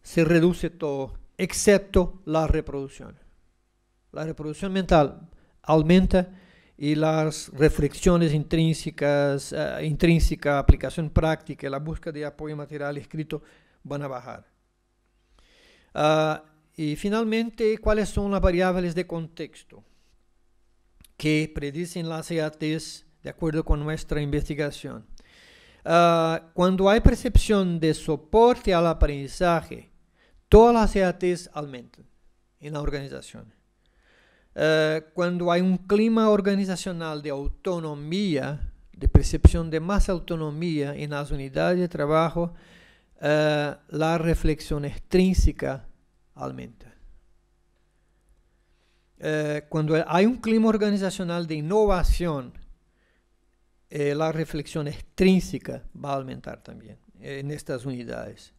se reduce todo excepto la reproducción. La reproducción mental aumenta y las reflexiones intrínsecas, eh, intrínseca, aplicación práctica, la búsqueda de apoyo material escrito van a bajar. Ah, y finalmente, ¿cuáles son las variables de contexto que predicen las EATs de acuerdo con nuestra investigación? Ah, cuando hay percepción de soporte al aprendizaje, todas las EATs aumentan en la organización. Eh, cuando hay un clima organizacional de autonomía, de percepción de más autonomía en las unidades de trabajo, eh, la reflexión extrínseca aumenta. Eh, cuando hay un clima organizacional de innovación, la reflexión extrínseca va a aumentar también en estas unidades.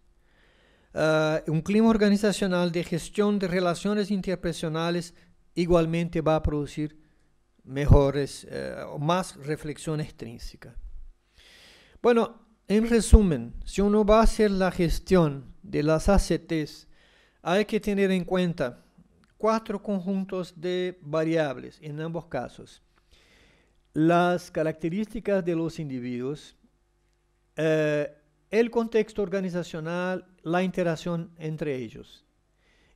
Ah, un clima organizacional de gestión de relaciones interpersonales igualmente va a producir mejores eh, o más reflexión extrínseca. Bueno, en resumen, si uno va a hacer la gestión de las ACTs, hay que tener en cuenta cuatro conjuntos de variables en ambos casos. Las características de los individuos, eh, el contexto organizacional la interacción entre ellos.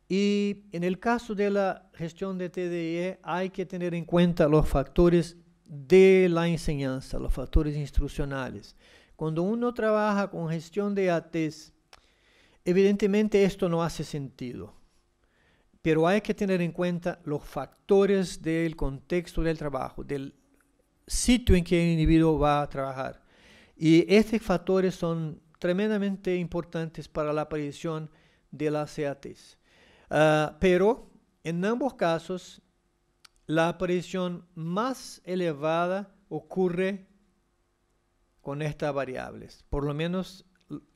Y en el caso de la gestión de TDE hay que tener en cuenta los factores de la enseñanza, los factores instruccionales. Cuando uno trabaja con gestión de ATES evidentemente esto no hace sentido, pero hay que tener en cuenta los factores del contexto del trabajo, del sitio en que el individuo va a trabajar. Y estos factores son tremendamente importantes para la aparición de la CATs. Ah, pero en ambos casos, la aparición más elevada ocurre con estas variables, por lo menos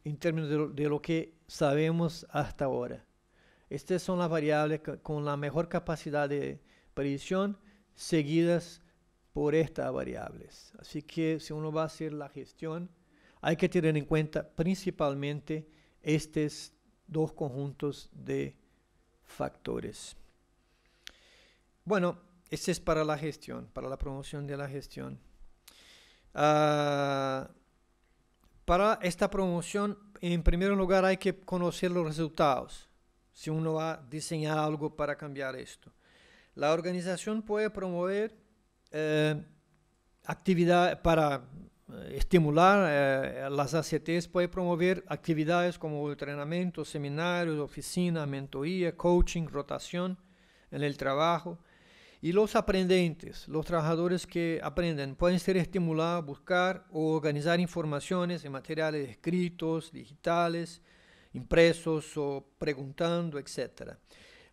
en términos de lo, de lo que sabemos hasta ahora. Estas son las variables con la mejor capacidad de predicción seguidas por estas variables. Así que si uno va a hacer la gestión, hay que tener en cuenta principalmente estos dos conjuntos de factores. Bueno, ese es para la gestión, para la promoción de la gestión. Ah, para esta promoción, en primer lugar, hay que conocer los resultados, si uno va a diseñar algo para cambiar esto. La organización puede promover eh, actividad para eh, estimular eh, las ACTs puede promover actividades como entrenamiento, seminarios, oficina, mentoría, coaching, rotación en el trabajo. Y los aprendentes, los trabajadores que aprenden, pueden ser estimulados a buscar o organizar informaciones en materiales escritos, digitales, impresos o preguntando, etc.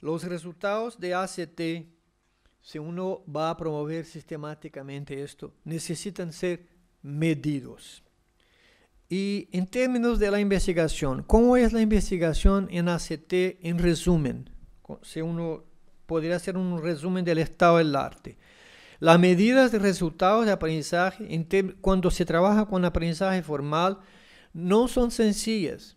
Los resultados de ACT, si uno va a promover sistemáticamente esto, necesitan ser medidos. Y en términos de la investigación, ¿cómo es la investigación en ACT en resumen? Si uno podría hacer un resumen del estado del arte. Las medidas de resultados de aprendizaje cuando se trabaja con aprendizaje formal no son sencillas,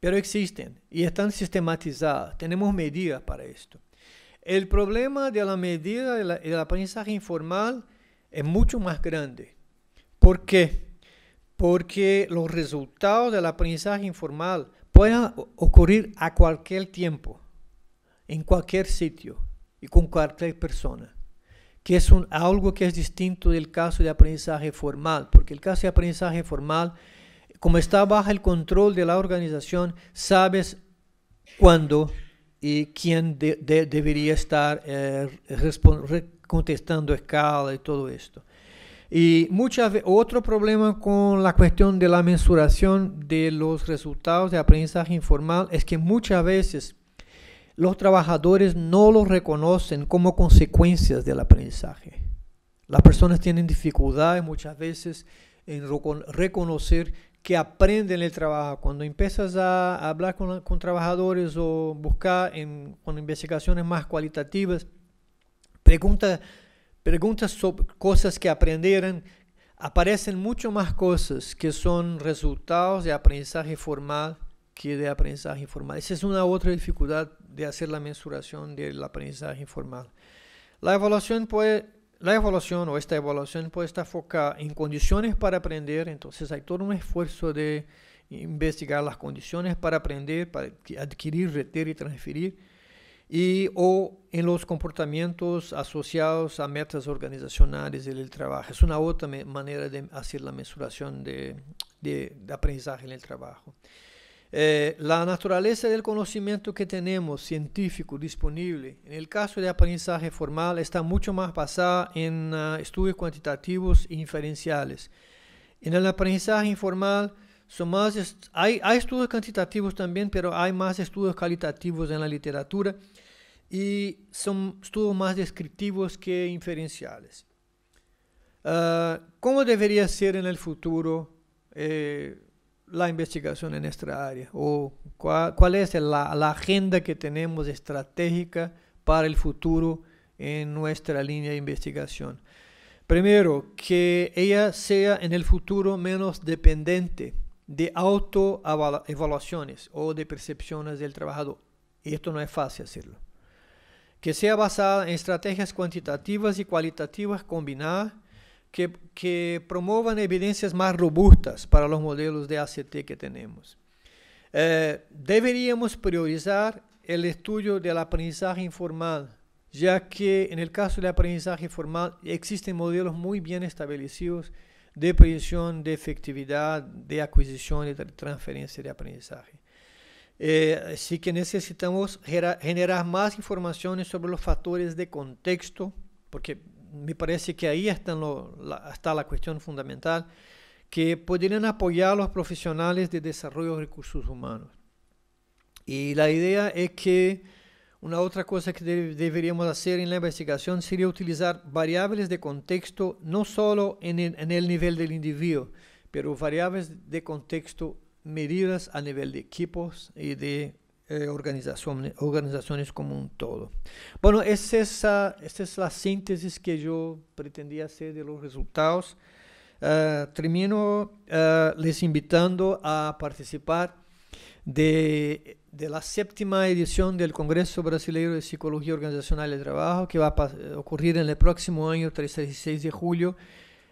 pero existen y están sistematizadas. Tenemos medidas para esto. El problema de la medida del aprendizaje informal es mucho más grande ¿Por qué? Porque los resultados del aprendizaje informal pueden ocurrir a cualquier tiempo, en cualquier sitio y con cualquier persona, que es algo que es distinto del caso de aprendizaje formal, porque el caso de aprendizaje formal, como está bajo el control de la organización, sabes cuándo y quién debería estar eh, contestando escala y todo esto. Y muchas otro problema con la cuestión de la mensuración de los resultados de aprendizaje informal es que muchas veces los trabajadores no los reconocen como consecuencias del aprendizaje. Las personas tienen dificultades muchas veces en reconocer que aprenden el trabajo. Cuando empiezas a hablar con, trabajadores o buscar en, con investigaciones más cualitativas, pregunta Perguntas sobre coisas que aprenderam. Aparecem muito mais coisas que são resultados de aprendizagem formal que de aprendizagem formal. Essa é uma outra dificuldade de fazer a mensuração da aprendizagem formal. A avaliação pode a evaluación ou esta evolução pode estar focada em condições para aprender, Então, há todo um esforço de investigar as condições para aprender, para adquirir, reter e transferir. y o en los comportamientos asociados a metas organizacionales del trabajo. Es una otra manera de hacer la mensuración de, aprendizaje en el trabajo. Eh, la naturaleza del conocimiento que tenemos científico disponible en el caso de aprendizaje formal está mucho más basada en ah, estudios cuantitativos e inferenciales. En el aprendizaje informal son más hay, hay estudios cuantitativos también, pero hay más estudios cualitativos en la literatura y son, estudios más descriptivos que inferenciales. Ah, ¿Cómo debería ser en el futuro eh, la investigación en esta área? ¿O cuál, es la, la, agenda que tenemos estratégica para el futuro en nuestra línea de investigación? Primero, que ella sea en el futuro menos dependiente de autoevaluaciones o de percepciones del trabajador. Y esto no es fácil hacerlo que sea basada en estrategias cuantitativas y cualitativas combinadas que, promuevan evidencias más robustas para los modelos de ACT que tenemos. Eh, deberíamos priorizar el estudio del aprendizaje informal, ya que en el caso del aprendizaje formal existen modelos muy bien establecidos de predicción de efectividad, de adquisición y de transferencia de aprendizaje. Eh, sí que necesitamos generar más informaciones sobre los factores de contexto, porque me parece que ahí la, está la cuestión fundamental, que podrían apoyar a los profesionales de desarrollo de recursos humanos. Y la idea es que una otra cosa que deberíamos hacer en la investigación sería utilizar variables de contexto no solo en el, en el nivel del individuo, pero variables de contexto medidas a nivel de equipos y de eh, organizaciones, organizaciones como un todo. Bueno, es esa, esta es la síntesis que yo pretendía hacer de los resultados. Eh, termino eh, les invitando a participar de, la séptima edición del Congreso Brasileiro de Psicología Organizacional de Trabajo, que va a ocurrir en el próximo año, 36 de julio,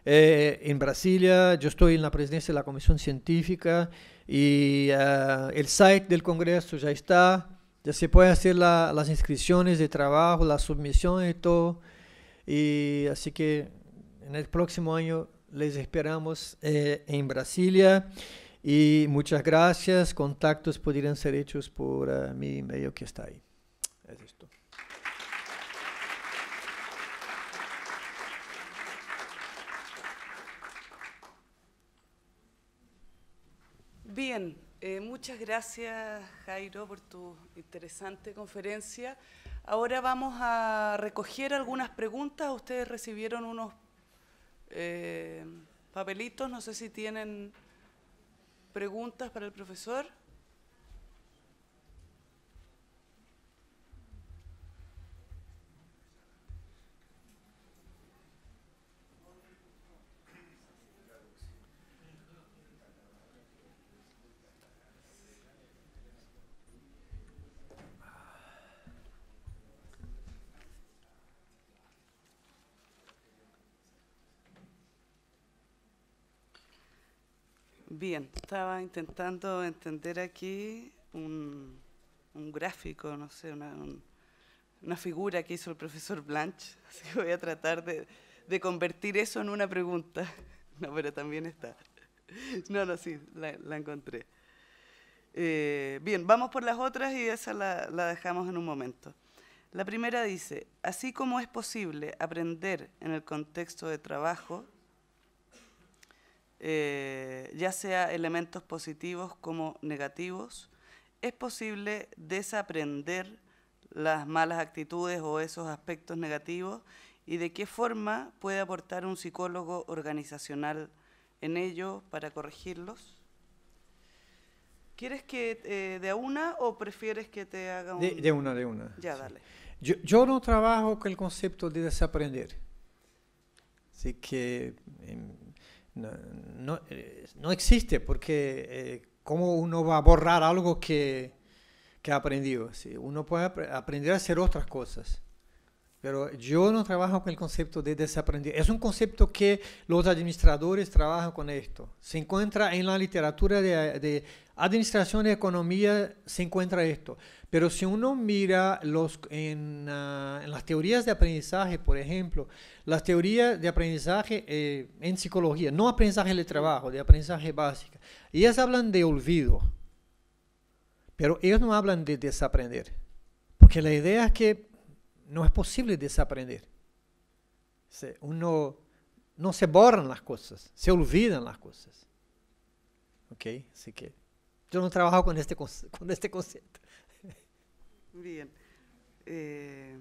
en Brasilia. Yo estoy en la presidencia de la Comisión Científica. Y ah, el site del Congreso ya está, ya se pueden hacer las inscripciones de trabajo, la submisión y todo. Y así que en el próximo año les esperamos eh, en Brasilia. Y muchas gracias. Contactos podrían ser hechos por ah, mi email que está ahí. Bien, eh, muchas gracias Jairo por tu interesante conferencia. Ahora vamos a recoger algunas preguntas. Ustedes recibieron unos eh, papelitos, no sé si tienen preguntas para el profesor. Bien, estaba intentando entender aquí un, un gráfico, no sé, una, una, figura que hizo el profesor Blanche, así que voy a tratar de, de, convertir eso en una pregunta. No, pero también está. No, no, sí, la, encontré. Eh, bien, vamos por las otras y esa la, la dejamos en un momento. La primera dice, así como es posible aprender en el contexto de trabajo, eh, ya sea elementos positivos como negativos, es posible desaprender las malas actitudes o esos aspectos negativos y de qué forma puede aportar un psicólogo organizacional en ello para corregirlos. ¿Quieres que eh, de una o prefieres que te haga un... De, una, de una. Ya, dale. Yo, no trabajo con el concepto de desaprender. Así que... Em, eh, no, existe, porque eh, ¿cómo uno va a borrar algo que, que ha aprendido? Uno puede aprender a hacer otras cosas. Pero yo no trabajo con el concepto de desaprender. Es un concepto que los administradores trabajan con esto. Se encuentra en la literatura de, administración y economía, se encuentra esto. Pero si uno mira los, en, ah, las teorías de aprendizaje, por ejemplo, las teorías de aprendizaje eh, en psicología, no aprendizaje de trabajo, de aprendizaje básica, ellas hablan de olvido, pero ellos no hablan de desaprender. Porque la idea es que no es posible desaprender. Uno no se borran las cosas, se olvidan las cosas. ¿Ok? Así que yo no trabajo con este, este concepto. Bien. Eh,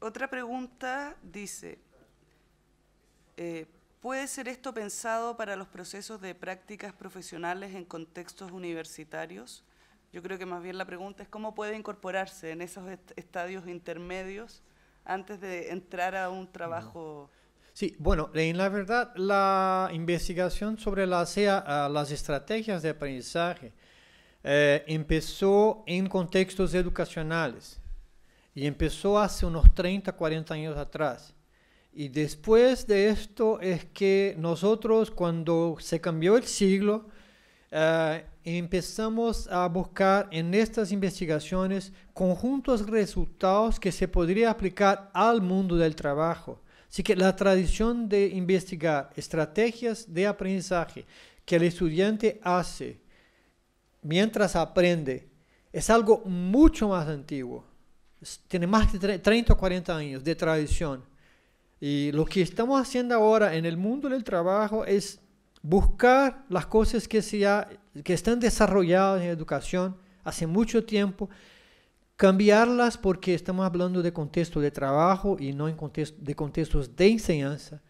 otra pregunta dice, eh, ¿puede ser esto pensado para los procesos de prácticas profesionales en contextos universitarios? Yo creo que más bien la pregunta es cómo puede incorporarse en esos estadios intermedios antes de entrar a un trabajo. Sí, bueno, en la verdad la investigación sobre la las estrategias de aprendizaje eh, empezó en contextos educacionales y empezó hace unos 30, 40 años atrás. Y después de esto es que nosotros cuando se cambió el siglo, eh, empezamos a buscar en estas investigaciones conjuntos resultados que se podría aplicar al mundo del trabajo. Así que la tradición de investigar estrategias de aprendizaje que el estudiante hace mientras aprende es algo mucho más antiguo. Tiene más de 30 o 40 años de tradición. Y lo que estamos haciendo ahora en el mundo del trabajo es buscar las cosas que se ya que están desarrolladas en educación hace mucho tiempo, cambiarlas porque estamos hablando de contexto de trabajo y no en contexto, de contextos de enseñanza,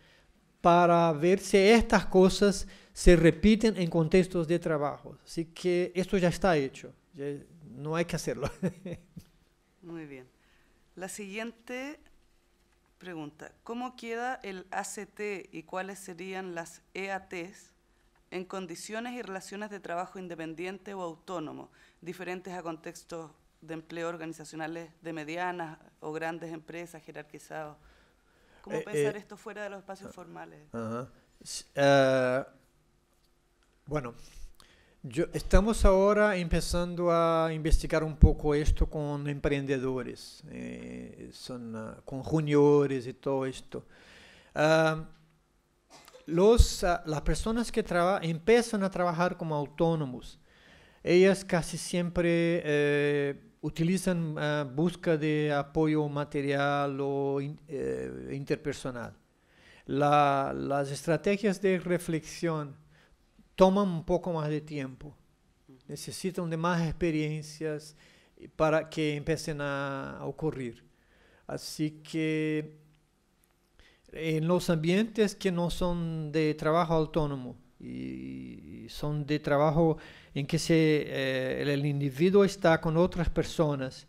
para ver si estas cosas se repiten en contextos de trabajo. Así que esto ya está hecho, no hay que hacerlo. Muy bien. La siguiente pregunta, ¿cómo queda el ACT y cuáles serían las EATs en condiciones y relaciones de trabajo independiente o autónomo, diferentes a contextos de empleo organizacionales de medianas o grandes empresas jerarquizados. ¿Cómo eh, eh, pensar esto fuera de los espacios formales? Ah, ah, bueno, estamos ahora empezando a investigar un poco esto con emprendedores, eh, son, ah, con juniores y todo esto los, ah, las personas que empiezan a trabajar como autónomos, ellas casi siempre eh, utilizan ah, busca de apoyo material o eh, interpersonal. las estrategias de reflexión toman un poco más de tiempo, necesitan de más experiencias para que empiecen a, a ocurrir. Así que en los ambientes que no son de trabajo autónomo y son de trabajo en que eh, el individuo está con otras personas.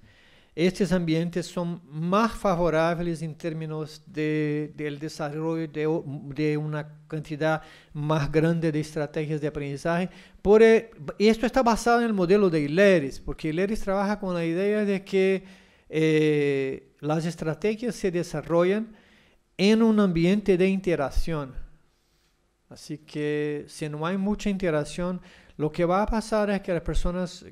Estos ambientes son más favorables en términos del desarrollo de, una cantidad más grande de estrategias de aprendizaje. E, esto está basado en el modelo de Hileris, porque Hileris trabaja con la idea de que eh, las estrategias se desarrollan en un ambiente de interacción. Así que si no hay mucha interacción, lo que va a pasar es que las personas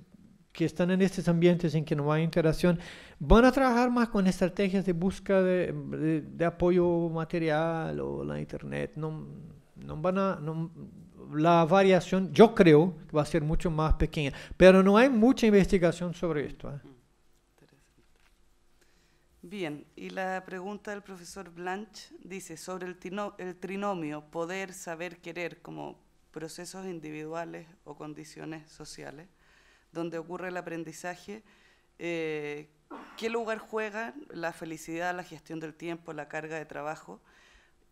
que están en estos ambientes en que no hay interacción van a trabajar más con estrategias de búsqueda de, apoyo material o la internet. No, van a, la variación, yo creo va a ser mucho más pequeña, pero no hay mucha investigación sobre esto. ¿eh? Bien, y la pregunta del profesor Blanch dice, sobre el, trinomio poder, saber, querer como procesos individuales o condiciones sociales, donde ocurre el aprendizaje, eh, ¿qué lugar juega la felicidad, la gestión del tiempo, la carga de trabajo?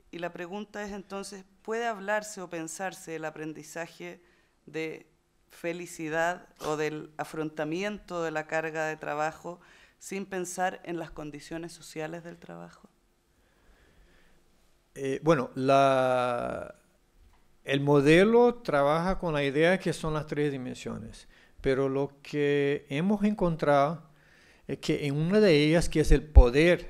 Y la pregunta es entonces, ¿puede hablarse o pensarse el aprendizaje de felicidad o del afrontamiento de la carga de trabajo? sin pensar en las condiciones sociales del trabajo? Eh, bueno, el modelo trabaja con la idea que son las tres dimensiones, pero lo que hemos encontrado es que en una de ellas, que es el poder,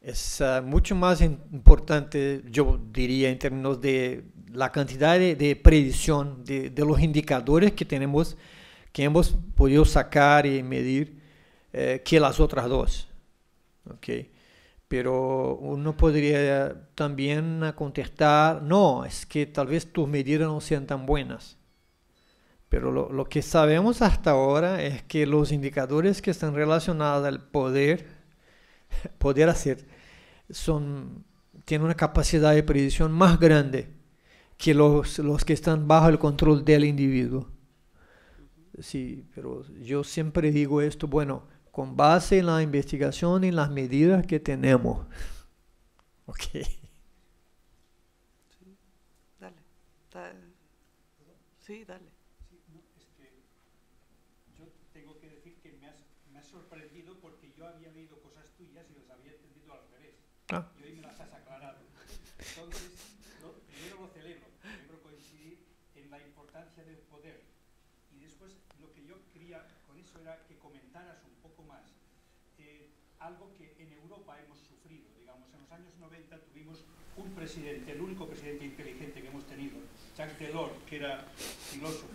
es ah, mucho más importante, yo diría, en términos de la cantidad de, predicción, de, de, los indicadores que tenemos, que hemos podido sacar y medir eh, que las otras dos. ¿okay? Pero uno podría también contestar, no, es que tal vez tus medidas no sean tan buenas. Pero lo, que sabemos hasta ahora es que los indicadores que están relacionados al poder, poder hacer, son, tienen una capacidad de predicción más grande que los, los que están bajo el control del individuo. Sí, pero yo siempre digo esto, bueno, con base en la investigación y las medidas que tenemos. Ok. Sí, dale. sí, dale. yo tengo que decir que me has, sorprendido porque yo había leído cosas tuyas y las había entendido al revés. Ah. Y hoy me las has aclarado. Entonces, primero lo celebro. Celebro coincidir en la importancia del poder. Y después, lo que yo quería con eso era que comentaras un más. Eh, algo que en Europa hemos sufrido. Digamos, en los años 90 tuvimos un presidente, el único presidente inteligente que hemos tenido, Jacques Delors, que era filósofo,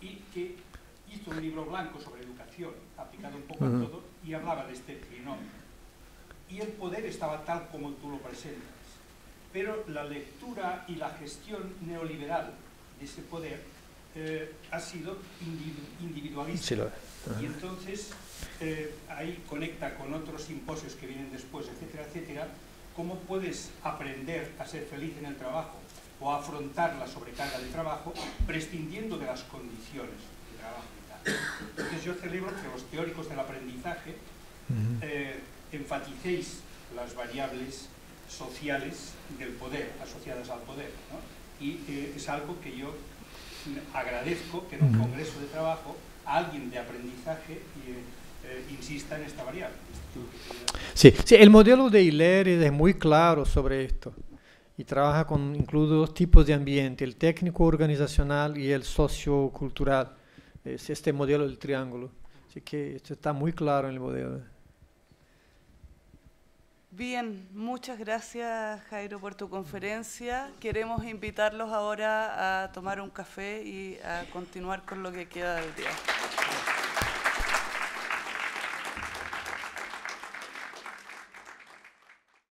y que hizo un libro blanco sobre educación, aplicado un poco a todo, y hablaba de este trinomio. Y el poder estaba tal como tú lo presentas. Pero la lectura y la gestión neoliberal de ese poder eh, ha sido individualista. Y entonces eh, ahí conecta con otros simposios que vienen después, etcétera, etcétera, cómo puedes aprender a ser feliz en el trabajo o afrontar la sobrecarga de trabajo prescindiendo de las condiciones de trabajo. Entonces yo celebro que los teóricos del aprendizaje eh, enfaticéis las variables sociales del poder, asociadas al poder. Y eh, es algo que yo agradezco que en un congreso de trabajo alguien de aprendizaje eh, insista en esta variable. Sí, sí, el modelo de Hiler es muy claro sobre esto y trabaja con incluso dos tipos de ambiente, el técnico organizacional y el sociocultural. Es este modelo del triángulo. Así que esto está muy claro en el modelo. Bien, muchas gracias Jairo por tu conferencia. Queremos invitarlos ahora a tomar un café y a continuar con lo que queda del día.